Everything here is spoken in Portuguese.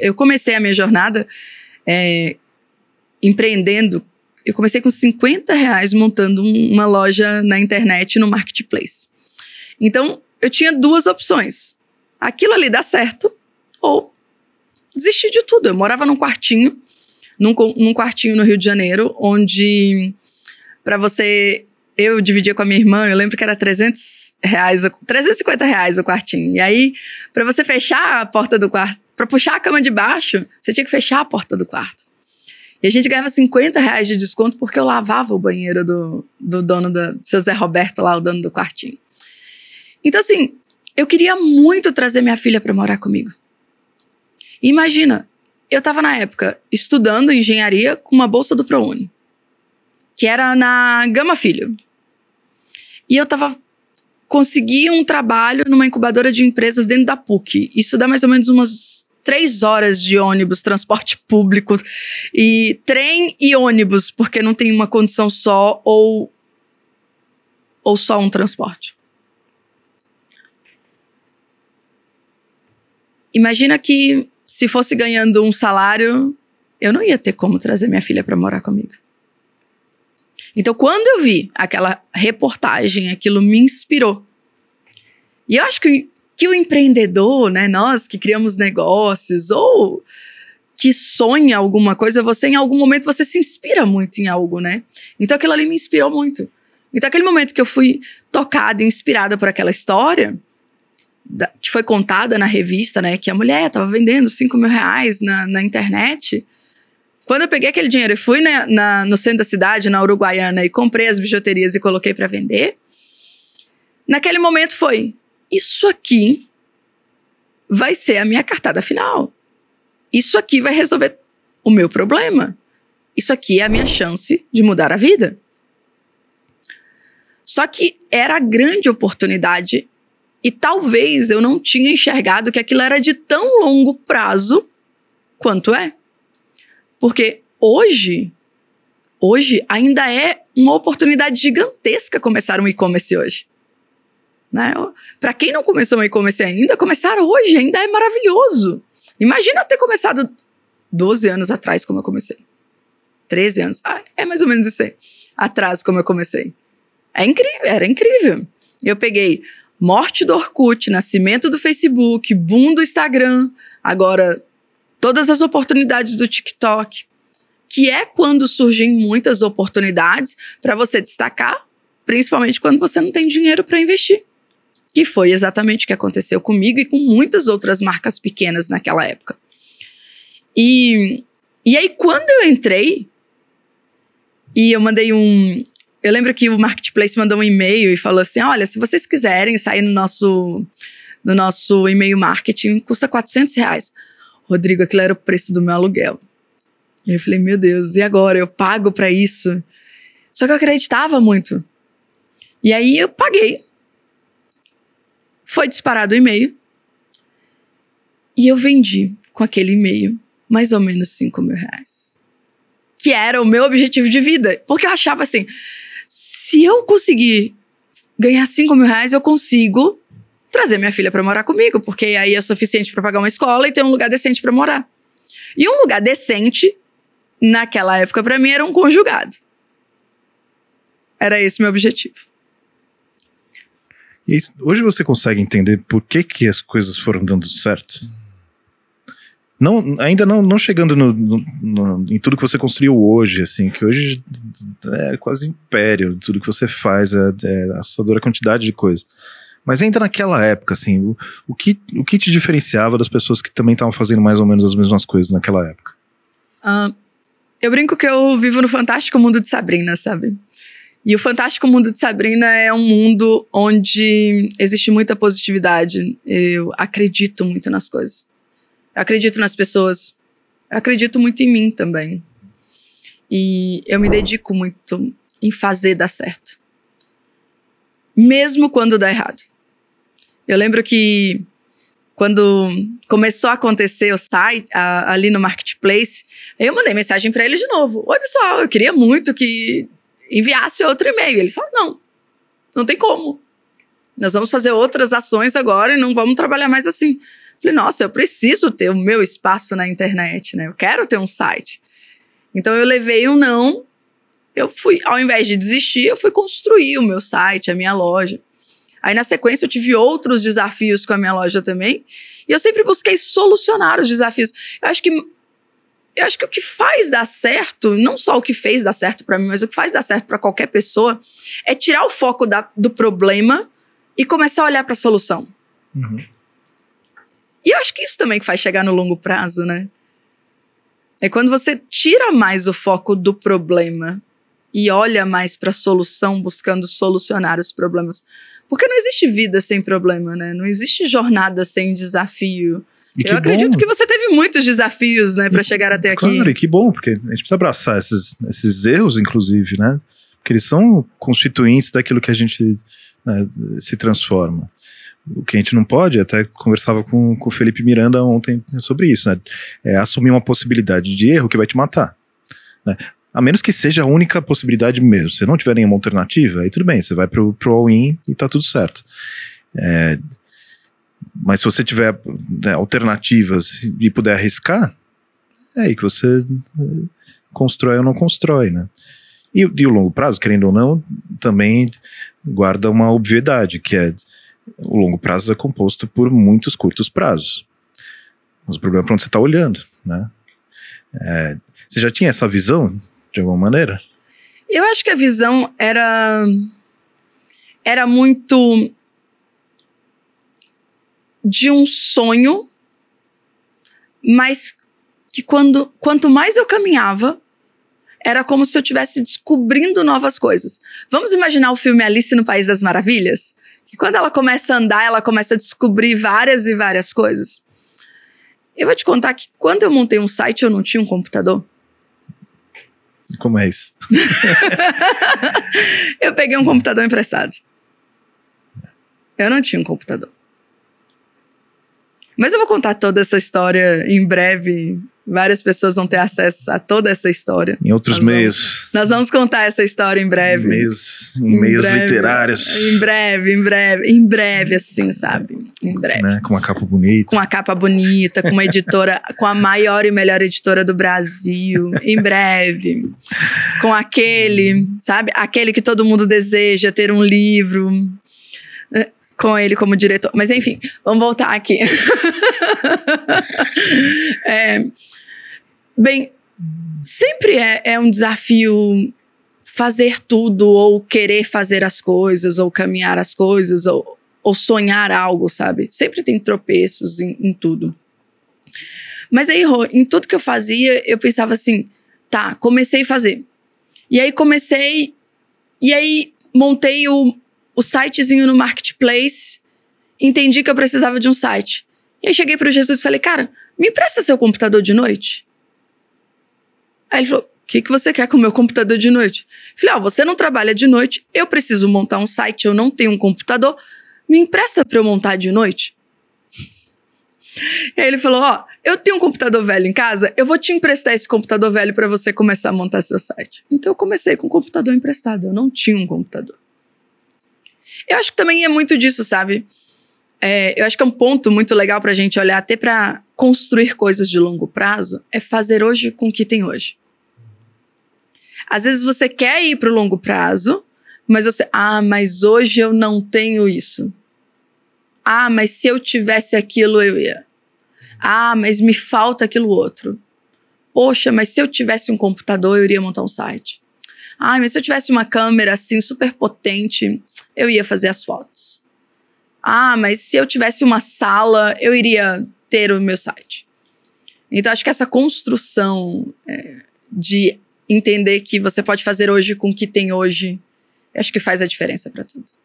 Eu comecei a minha jornada é, empreendendo. Eu comecei com 50 reais montando um, uma loja na internet, no marketplace. Então, eu tinha duas opções. Aquilo ali dá certo ou desistir de tudo. Eu morava num quartinho, num, num quartinho no Rio de Janeiro, onde para você eu dividia com a minha irmã, eu lembro que era 300 reais, 350 reais o quartinho. E aí, para você fechar a porta do quarto, para puxar a cama de baixo, você tinha que fechar a porta do quarto. E a gente ganhava 50 reais de desconto porque eu lavava o banheiro do, do dono da. Do seu Zé Roberto lá, o dono do quartinho. Então, assim, eu queria muito trazer minha filha para morar comigo. E imagina, eu estava na época estudando engenharia com uma bolsa do ProUni, que era na Gama Filho, e eu tava consegui um trabalho numa incubadora de empresas dentro da PUC. Isso dá mais ou menos umas três horas de ônibus, transporte público e trem e ônibus, porque não tem uma condição só ou ou só um transporte. Imagina que se fosse ganhando um salário, eu não ia ter como trazer minha filha para morar comigo. Então, quando eu vi aquela reportagem, aquilo me inspirou. E eu acho que, que o empreendedor, né, nós que criamos negócios ou que sonha alguma coisa, você em algum momento você se inspira muito em algo, né? Então aquilo ali me inspirou muito. Então aquele momento que eu fui tocada, e inspirada por aquela história da, que foi contada na revista, né? Que a mulher estava vendendo 5 mil reais na, na internet. Quando eu peguei aquele dinheiro e fui na, né, na, no centro da cidade, na Uruguaiana, e comprei as bijuterias e coloquei para vender, naquele momento foi: isso aqui vai ser a minha cartada final. Isso aqui vai resolver o meu problema. Isso aqui é a minha chance de mudar a vida. Só que era a grande oportunidade e talvez eu não tinha enxergado que aquilo era de tão longo prazo quanto é. Porque hoje, hoje ainda é uma oportunidade gigantesca começar um e-commerce hoje. Né? Para quem não começou um e-commerce ainda, começar hoje ainda é maravilhoso. Imagina eu ter começado 12 anos atrás, como eu comecei. 13 anos. Ah, é mais ou menos isso aí. Atrás, como eu comecei. É incrível, era incrível. Eu peguei morte do Orkut, nascimento do Facebook, boom do Instagram, agora todas as oportunidades do TikTok, que é quando surgem muitas oportunidades para você destacar, principalmente quando você não tem dinheiro para investir. Que foi exatamente o que aconteceu comigo e com muitas outras marcas pequenas naquela época. E, e aí, quando eu entrei, e eu mandei um. Eu lembro que o Marketplace mandou um e-mail e falou assim: olha, se vocês quiserem sair no nosso, no nosso e-mail marketing, custa 400 reais. Rodrigo, aquilo era o preço do meu aluguel. E eu falei, meu Deus, e agora? Eu pago para isso? Só que eu acreditava muito. E aí eu paguei. Foi disparado o e-mail. E eu vendi com aquele e-mail mais ou menos 5 mil reais. Que era o meu objetivo de vida. Porque eu achava assim: se eu conseguir ganhar 5 mil reais, eu consigo trazer minha filha para morar comigo, porque aí é suficiente para pagar uma escola e ter um lugar decente para morar. E um lugar decente, naquela época, para mim, era um conjugado. Era esse meu objetivo. E hoje você consegue entender por que, que as coisas foram dando certo? Não, ainda não, não chegando no, no, no, em tudo que você construiu hoje, assim, que hoje é quase império, tudo que você faz, é, é assustadora quantidade de coisas. Mas ainda naquela época, assim, o, o, que, o que te diferenciava das pessoas que também estavam fazendo mais ou menos as mesmas coisas naquela época? Uh, eu brinco que eu vivo no fantástico mundo de Sabrina, sabe? E o fantástico mundo de Sabrina é um mundo onde existe muita positividade. Eu acredito muito nas coisas. Eu acredito nas pessoas. Eu acredito muito em mim também. E eu me dedico muito em fazer dar certo. Mesmo quando dá errado. Eu lembro que quando começou a acontecer o site a, ali no marketplace, eu mandei mensagem para ele de novo. Oi, pessoal, eu queria muito que enviasse outro e-mail. Ele falou "Não. Não tem como. Nós vamos fazer outras ações agora e não vamos trabalhar mais assim." Eu falei: "Nossa, eu preciso ter o meu espaço na internet, né? Eu quero ter um site." Então eu levei um não. Eu fui, ao invés de desistir, eu fui construir o meu site, a minha loja. Aí, na sequência, eu tive outros desafios com a minha loja também. E eu sempre busquei solucionar os desafios. Eu acho que. Eu acho que o que faz dar certo, não só o que fez dar certo para mim, mas o que faz dar certo para qualquer pessoa, é tirar o foco da, do problema e começar a olhar para a solução. Uhum. E eu acho que isso também que faz chegar no longo prazo, né? É quando você tira mais o foco do problema e olha mais para a solução, buscando solucionar os problemas. Porque não existe vida sem problema, né? Não existe jornada sem desafio. E eu acredito bom. que você teve muitos desafios, né, para chegar até aqui. Claro, e que bom, porque a gente precisa abraçar esses, esses erros, inclusive, né? Porque eles são constituintes daquilo que a gente né, se transforma. O que a gente não pode, até conversava com, com o Felipe Miranda ontem sobre isso, né? É assumir uma possibilidade de erro que vai te matar. Né? A menos que seja a única possibilidade mesmo. Se não tiver nenhuma alternativa, aí tudo bem, você vai pro, pro all-in e tá tudo certo. É, mas se você tiver né, alternativas e puder arriscar, é aí que você é, constrói ou não constrói, né? E, e o longo prazo, querendo ou não, também guarda uma obviedade, que é o longo prazo é composto por muitos curtos prazos. Mas o problema é para onde você está olhando, né? É, você já tinha essa visão de alguma maneira? Eu acho que a visão era era muito de um sonho, mas que quando quanto mais eu caminhava, era como se eu estivesse descobrindo novas coisas. Vamos imaginar o filme Alice no País das Maravilhas? Que quando ela começa a andar, ela começa a descobrir várias e várias coisas. Eu vou te contar que quando eu montei um site, eu não tinha um computador. Como é isso? eu peguei um computador emprestado. Eu não tinha um computador. Mas eu vou contar toda essa história em breve Várias pessoas vão ter acesso a toda essa história. Em outros nós meios. Vamos, nós vamos contar essa história em breve. Em meios, em em meios breve, literários. Em breve, em breve, em breve, assim, sabe? Em breve. Né? Com uma capa bonita. Com uma capa bonita, com uma editora, com a maior e melhor editora do Brasil. Em breve. Com aquele, sabe? Aquele que todo mundo deseja ter um livro né? com ele como diretor. Mas enfim, vamos voltar aqui. é, Bem, sempre é, é um desafio fazer tudo, ou querer fazer as coisas, ou caminhar as coisas, ou, ou sonhar algo, sabe? Sempre tem tropeços em, em tudo. Mas aí, Rô, em tudo que eu fazia, eu pensava assim, tá, comecei a fazer. E aí comecei, e aí montei o, o sitezinho no marketplace, entendi que eu precisava de um site. E aí cheguei para o Jesus e falei, cara, me empresta seu computador de noite? Aí ele falou: O que, que você quer com o meu computador de noite? Falei: Ó, oh, ah, você não trabalha de noite, eu preciso montar um site, eu não tenho um computador, me empresta para eu montar de noite? E aí ele falou: Ó, oh, eu tenho um computador velho em casa, eu vou te emprestar esse computador velho para você começar a montar seu site. Então eu comecei com um computador emprestado, eu não tinha um computador. Eu acho que também é muito disso, sabe? É, eu acho que é um ponto muito legal para a gente olhar, até para construir coisas de longo prazo, é fazer hoje com o que tem hoje. Às vezes você quer ir para o longo prazo, mas você, ah, mas hoje eu não tenho isso. Ah, mas se eu tivesse aquilo eu ia. Ah, mas me falta aquilo outro. Poxa, mas se eu tivesse um computador eu iria montar um site. Ah, mas se eu tivesse uma câmera assim super potente, eu ia fazer as fotos. Ah, mas se eu tivesse uma sala, eu iria ter o meu site. Então, acho que essa construção é, de entender que você pode fazer hoje com o que tem hoje, acho que faz a diferença para tudo.